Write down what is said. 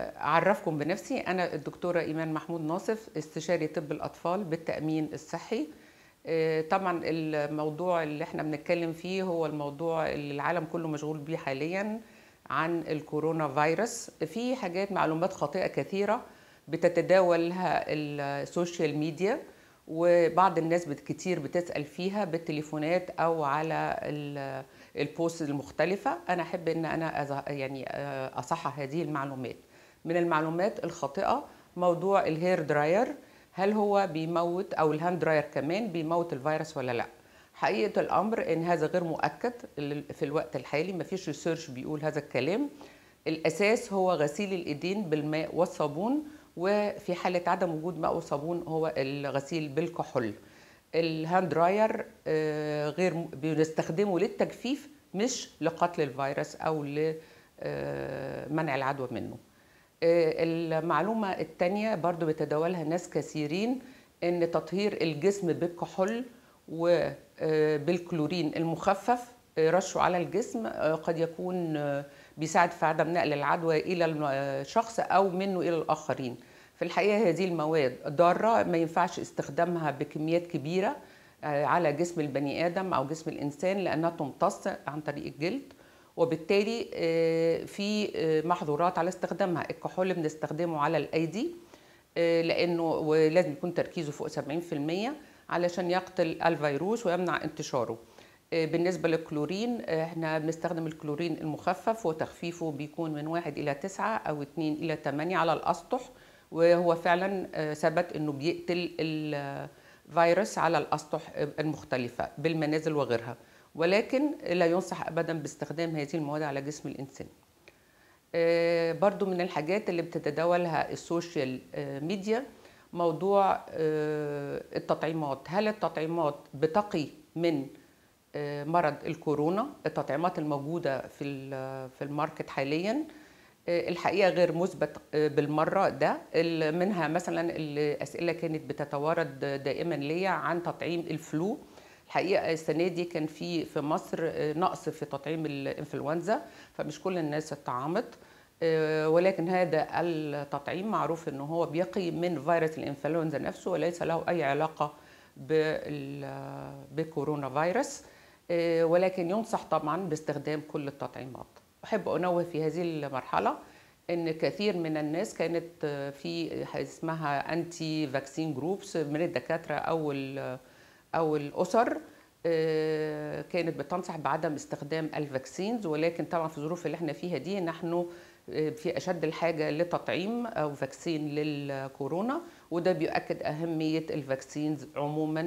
أعرفكم بنفسي أنا الدكتورة إيمان محمود ناصف استشاري طب الأطفال بالتأمين الصحي آه، طبعا الموضوع اللي احنا بنتكلم فيه هو الموضوع اللي العالم كله مشغول بيه حاليا عن الكورونا فيروس في حاجات معلومات خاطئة كثيرة بتتداولها السوشيال ميديا وبعض الناس كتير بتسأل فيها بالتليفونات أو على البوست المختلفة أنا أحب أن أنا يعني آه، أصحح هذه المعلومات من المعلومات الخاطئه موضوع الهير دراير هل هو بيموت او الهاند دراير كمان بيموت الفيروس ولا لا حقيقه الامر ان هذا غير مؤكد في الوقت الحالي مفيش ريسيرش بيقول هذا الكلام الاساس هو غسيل الايدين بالماء والصابون وفي حاله عدم وجود ماء وصابون هو الغسيل بالكحول الهاند آه، دراير غير بنستخدمه للتجفيف مش لقتل الفيروس او لمنع آه، العدوى منه المعلومة الثانية برضو بيتداولها ناس كثيرين ان تطهير الجسم بالكحول وبالكلورين آه، المخفف آه، رشه على الجسم آه، قد يكون بيساعد في عدم نقل العدوى الى الشخص او منه الى الاخرين في الحقيقه هذه المواد ضاره ما ينفعش استخدامها بكميات كبيره على جسم البني ادم او جسم الانسان لانها تمتص عن طريق الجلد وبالتالي آه، في آه، محظورات على استخدامها الكحول بنستخدمه على الايدي آه، لانه ولازم يكون تركيزه فوق 70% علشان يقتل الفيروس ويمنع انتشاره بالنسبة للكلورين احنا بنستخدم الكلورين المخفف وتخفيفه بيكون من واحد إلى تسعة أو 2 إلى 8 على الأسطح وهو فعلا ثبت أنه بيقتل الفيروس على الأسطح المختلفة بالمنازل وغيرها ولكن لا ينصح ابدا باستخدام هذه المواد على جسم الانسان آه، برضو من الحاجات اللي بتتداولها السوشيال آه، ميديا موضوع آه، التطعيمات هل التطعيمات بتقي من مرض الكورونا التطعيمات الموجوده في في الماركت حاليا الحقيقه غير مثبت بالمره ده منها مثلا الاسئله كانت بتتوارد دائما ليا عن تطعيم الفلو الحقيقه السنه دي كان في في مصر آه، نقص في تطعيم الانفلونزا فمش كل الناس اتطعمت آه، ولكن هذا التطعيم معروف ان هو بيقي من فيروس الانفلونزا نفسه وليس له اي علاقه بكورونا فيروس آه، ولكن ينصح طبعا باستخدام كل التطعيمات احب انوه في هذه المرحله ان كثير من الناس كانت في اسمها انتي فاكسين جروبس من الدكاتره او او الاسر آه، كانت بتنصح بعدم استخدام الفاكسينز ولكن طبعا في الظروف اللي احنا فيها دي نحن آه، في اشد الحاجه لتطعيم او فاكسين للكورونا وده بيؤكد اهميه الفاكسينز عموما